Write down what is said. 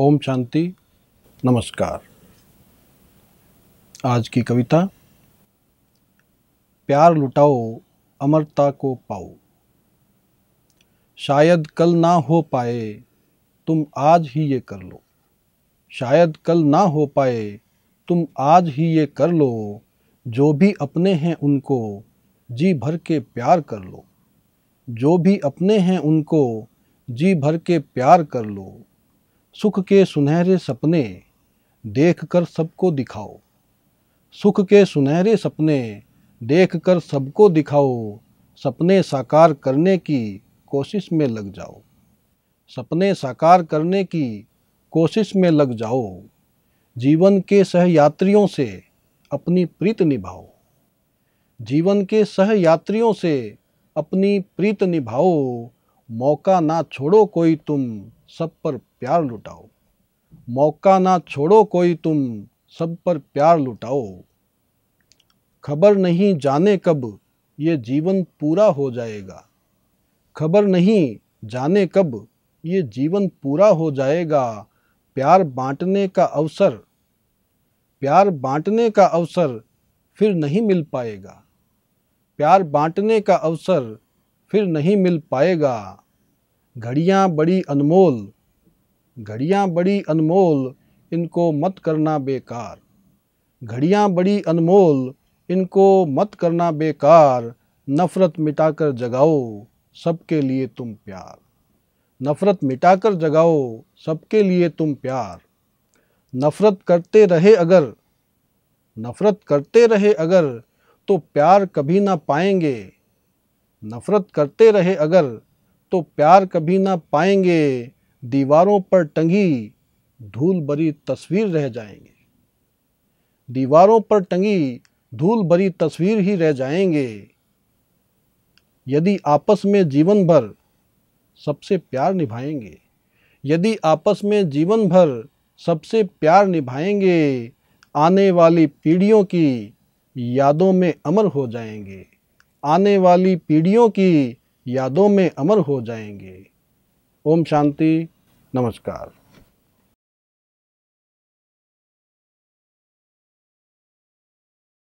ओम शांति नमस्कार आज की कविता प्यार लुटाओ अमरता को पाओ शायद कल ना हो पाए तुम आज ही ये कर लो शायद कल ना हो पाए तुम आज ही ये कर लो जो भी अपने हैं उनको जी भर के प्यार कर लो जो भी अपने हैं उनको जी भर के प्यार कर लो सुख के सुनहरे सपने देख कर सबको दिखाओ सुख के सुनहरे सपने देख कर सबको दिखाओ सपने साकार करने की कोशिश में लग जाओ सपने साकार करने की कोशिश में लग जाओ जीवन के सहयात्रियों से अपनी प्रीत निभाओ जीवन के सहयात्रियों से अपनी प्रीत निभाओ मौका ना छोड़ो कोई तुम सब पर प्यार लुटाओ मौका ना छोड़ो कोई तुम सब पर प्यार लुटाओ खबर नहीं जाने कब ये जीवन पूरा हो जाएगा खबर नहीं जाने कब ये जीवन पूरा हो जाएगा प्यार बांटने का अवसर प्यार बांटने का अवसर फिर नहीं मिल पाएगा प्यार बांटने का अवसर फिर नहीं मिल पाएगा घड़ियाँ बड़ी अनमोल घड़ियाँ बड़ी अनमोल इनको मत करना बेकार घड़ियाँ बड़ी अनमोल इनको मत करना बेकार नफ़रत मिटाकर जगाओ सबके लिए तुम प्यार नफ़रत मिटाकर जगाओ सबके लिए तुम प्यार नफ़रत करते रहे अगर नफ़रत करते रहे अगर तो प्यार कभी ना पाएंगे नफ़रत करते रहे अगर तो प्यार कभी ना पाएंगे दीवारों पर टंगी धूल भरी तस्वीर रह जाएंगे दीवारों पर टंगी धूल भरी तस्वीर ही रह जाएंगे यदि आपस में जीवन भर सबसे प्यार निभाएंगे यदि आपस में जीवन भर सबसे प्यार निभाएंगे आने वाली पीढ़ियों की यादों में अमर हो जाएंगे आने वाली पीढ़ियों की यादों में अमर हो जाएंगे ओम शांति नमस्कार